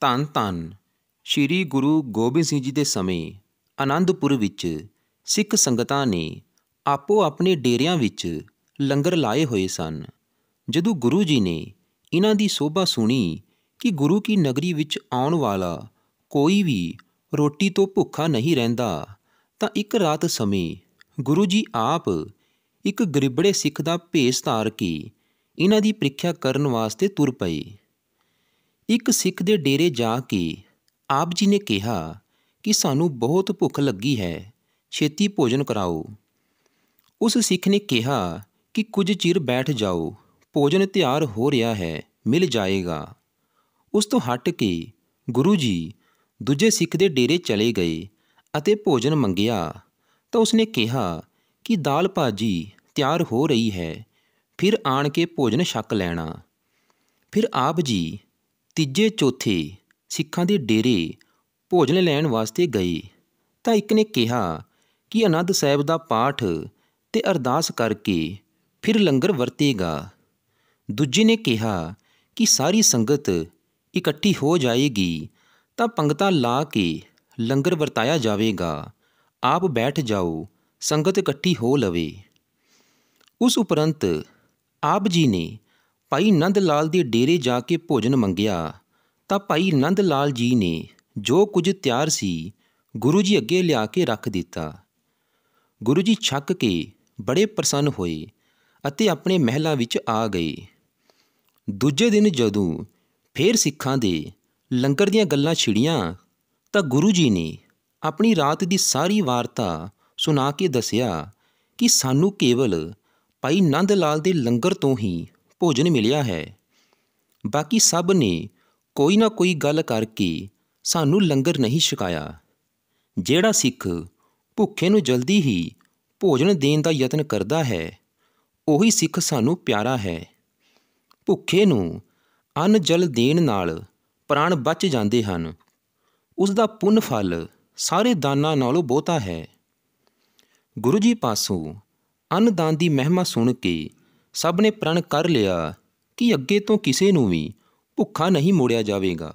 ਧੰਨ ਧੰਨ ਸ੍ਰੀ ਗੁਰੂ ਗੋਬਿੰਦ ਸਿੰਘ ਜੀ ਦੇ ਸਮੇਂ ਆਨੰਦਪੁਰ ਵਿੱਚ ਸਿੱਖ ਸੰਗਤਾਂ ਨੇ ਆਪੋ ਆਪਣੇ ਡੇਰਿਆਂ ਵਿੱਚ ਲੰਗਰ ਲਾਏ ਹੋਏ ਸਨ ਜਦੋਂ ਗੁਰੂ ਜੀ ਨੇ ਇਹਨਾਂ ਦੀ ਸੋਭਾ ਸੁਣੀ ਕਿ ਗੁਰੂ ਕੀ ਨਗਰੀ ਵਿੱਚ ਆਉਣ ਵਾਲਾ ਕੋਈ ਵੀ ਰੋਟੀ ਤੋਂ ਭੁੱਖਾ ਨਹੀਂ ਰਹਿੰਦਾ ਤਾਂ ਇੱਕ ਰਾਤ ਸਮੇਂ ਗੁਰੂ ਜੀ ਆਪ ਇੱਕ ਗਰੀਬੜੇ ਸਿੱਖ ਦਾ ਭੇਸ ਧਾਰ ਕੇ ਇਹਨਾਂ ਦੀ ਪ੍ਰੀਖਿਆ ਕਰਨ ਵਾਸਤੇ ਤੁਰ ਪਏ ਇੱਕ ਸਿੱਖ ਦੇ ਡੇਰੇ ਜਾ ਕੇ ਆਪ ਜੀ ਨੇ ਕਿਹਾ ਕਿ ਸਾਨੂੰ ਬਹੁਤ ਭੁੱਖ ਲੱਗੀ ਹੈ ਛੇਤੀ ਭੋਜਨ ਕਰਾਓ ਉਸ ਸਿੱਖ ਨੇ ਕਿਹਾ ਕਿ ਕੁਝ ਚਿਰ ਬੈਠ ਜਾਓ ਭੋਜਨ ਤਿਆਰ ਹੋ ਰਿਹਾ ਹੈ ਮਿਲ ਜਾਏਗਾ ਉਸ ਤੋਂ ਹਟ ਕੇ ਗੁਰੂ ਜੀ ਦੂਜੇ ਸਿੱਖ ਦੇ ਡੇਰੇ ਚਲੇ ਗਏ ਅਤੇ ਭੋਜਨ ਮੰਗਿਆ ਤਾਂ ਉਸਨੇ ਕਿਹਾ ਕਿ ਦਾਲ ਭਾਜੀ ਤਿਆਰ ਹੋ ਰਹੀ ਹੈ ਫਿਰ ਆਣ ਕੇ ਭੋਜਨ ਛਕ ਲੈਣਾ ਫਿਰ ਆਪ ਜੀ ਤੀਜੇ ਚੌਥੇ ਸਿੱਖਾਂ ਦੇ ਡੇਰੇ ਭੋਜਨ ਲੈਣ ਵਾਸਤੇ ਗਈ ਤਾਂ ਇੱਕ ਨੇ ਕਿਹਾ ਕਿ ਅਨੰਦ ਸਾਹਿਬ ਦਾ ਪਾਠ ਤੇ ਅਰਦਾਸ ਕਰਕੇ ਫਿਰ ਲੰਗਰ ਵਰਤੇਗਾ ਦੂਜੇ ਨੇ ਕਿਹਾ ਕਿ ਸਾਰੀ ਸੰਗਤ ਇਕੱਠੀ ਹੋ ਜਾਏਗੀ ਤਾਂ ਪੰਗਤਾ ਲਾ ਕੇ ਲੰਗਰ ਵਰਤਾਇਆ ਜਾਵੇਗਾ ਆਪ ਬੈਠ ਜਾਓ ਸੰਗਤ ਇਕੱਠੀ ਹੋ ਲਵੇ ਉਸ ਉਪਰੰਤ ਆਪ ਜੀ ਨੇ ਭਾਈ ਨੰਦ ਲਾਲ ਦੇ ਡੇਰੇ ਜਾ ਕੇ ਭੋਜਨ ਮੰਗਿਆ ਤਾਂ ਭਾਈ ਨੰਦ ਲਾਲ ਜੀ ਨੇ ਜੋ ਕੁਝ ਤਿਆਰ ਸੀ ਗੁਰੂ ਜੀ ਅੱਗੇ ਲਿਆ ਕੇ ਰੱਖ ਦਿੱਤਾ ਗੁਰੂ ਜੀ ਛੱਕ ਕੇ ਬੜੇ ਪ੍ਰਸੰਨ ਹੋਏ ਅਤੇ ਆਪਣੇ ਮਹਿਲਾਂ ਵਿੱਚ ਆ ਗਏ ਦੂਜੇ ਦਿਨ ਜਦੋਂ ਫੇਰ ਸਿੱਖਾਂ ਦੇ ਲੰਗਰ ਦੀਆਂ ਗੱਲਾਂ ਛਿੜੀਆਂ ਤਾਂ ਗੁਰੂ ਜੀ ਨੇ ਆਪਣੀ ਰਾਤ ਦੀ ਸਾਰੀ ਵਾਰਤਾ ਸੁਣਾ ਕੇ ਦੱਸਿਆ ਕਿ ਸਾਨੂੰ ਕੇਵਲ ਭਾਈ ਨੰਦ ਲਾਲ ਦੇ ਲੰਗਰ ਤੋਂ ਹੀ ਭੋਜਨ ਮਿਲਿਆ ਹੈ ਬਾਕੀ ਸਭ ਨੇ ਕੋਈ ਨਾ ਕੋਈ ਗੱਲ ਕਰਕੇ ਸਾਨੂੰ ਲੰਗਰ ਨਹੀਂ ਛਕਾਇਆ ਜਿਹੜਾ ਸਿੱਖ ਭੁੱਖੇ ਨੂੰ ਜਲਦੀ ਹੀ ਭੋਜਨ ਦੇਣ ਦਾ ਯਤਨ ਕਰਦਾ ਹੈ ਉਹੀ ਸਿੱਖ ਸਾਨੂੰ ਪਿਆਰਾ ਹੈ ਭੁੱਖੇ ਨੂੰ ਅੰਨ ਜਲ ਦੇਣ ਨਾਲ ਪ੍ਰਾਣ ਬਚ ਜਾਂਦੇ ਹਨ ਉਸ ਦਾ ਪੁੰਨ ਫਲ ਸਾਰੇ ਦਾਨਾਂ ਨਾਲੋਂ ਬਹੁਤਾ ਹੈ ਗੁਰੂ ਜੀ ਪਾਸੋਂ ਦਾਨ ਦੀ ਮਹਿਮਾ ਸੁਣ ਕੇ ਸਭ ਨੇ ਪ੍ਰਣ ਕਰ ਲਿਆ ਕਿ ਅੱਗੇ ਤੋਂ ਕਿਸੇ ਨੂੰ ਵੀ ਭੁੱਖਾ ਨਹੀਂ ਮੋੜਿਆ ਜਾਵੇਗਾ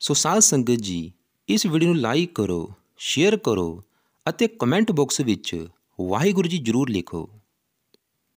ਸੋ ਸਾਧ ਸੰਗਤ ਜੀ ਇਸ ਵੀਡੀਓ ਨੂੰ ਲਾਈਕ ਕਰੋ ਸ਼ੇਅਰ ਕਰੋ ਅਤੇ ਕਮੈਂਟ ਬਾਕਸ ਵਿੱਚ ਵਾਹਿਗੁਰੂ ਜੀ ਜ਼ਰੂਰ ਲਿਖੋ